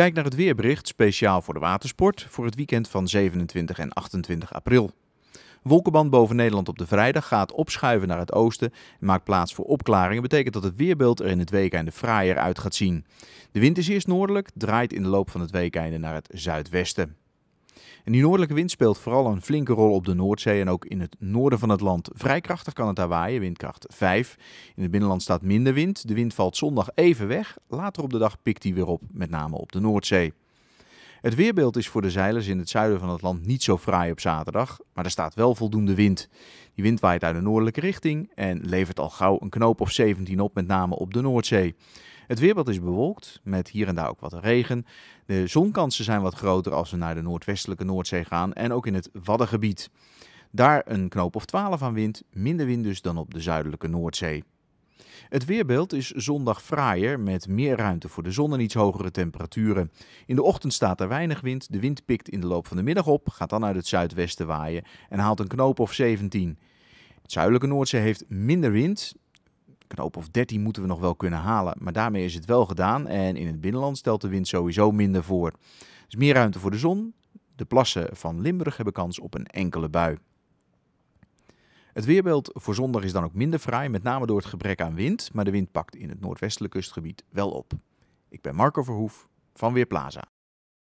Kijk naar het weerbericht, speciaal voor de watersport, voor het weekend van 27 en 28 april. Wolkenband boven Nederland op de vrijdag gaat opschuiven naar het oosten en maakt plaats voor opklaringen. Betekent dat het weerbeeld er in het weekende fraaier uit gaat zien. De wind is eerst noordelijk, draait in de loop van het weekende naar het zuidwesten. En die noordelijke wind speelt vooral een flinke rol op de Noordzee en ook in het noorden van het land. Vrij krachtig kan het daar waaien, windkracht 5. In het binnenland staat minder wind. De wind valt zondag even weg. Later op de dag pikt die weer op, met name op de Noordzee. Het weerbeeld is voor de zeilers in het zuiden van het land niet zo fraai op zaterdag, maar er staat wel voldoende wind. Die wind waait uit de noordelijke richting en levert al gauw een knoop of 17 op, met name op de Noordzee. Het weerbeeld is bewolkt, met hier en daar ook wat regen. De zonkansen zijn wat groter als we naar de noordwestelijke Noordzee gaan en ook in het Waddengebied. Daar een knoop of 12 aan wind, minder wind dus dan op de zuidelijke Noordzee. Het weerbeeld is zondag fraaier met meer ruimte voor de zon en iets hogere temperaturen. In de ochtend staat er weinig wind, de wind pikt in de loop van de middag op, gaat dan uit het zuidwesten waaien en haalt een knoop of 17. Het zuidelijke Noordzee heeft minder wind, knoop of 13 moeten we nog wel kunnen halen. Maar daarmee is het wel gedaan. En in het binnenland stelt de wind sowieso minder voor. Dus meer ruimte voor de zon. De plassen van Limburg hebben kans op een enkele bui. Het weerbeeld voor zondag is dan ook minder fraai, met name door het gebrek aan wind. Maar de wind pakt in het noordwestelijke kustgebied wel op. Ik ben Marco Verhoef van Weerplaza.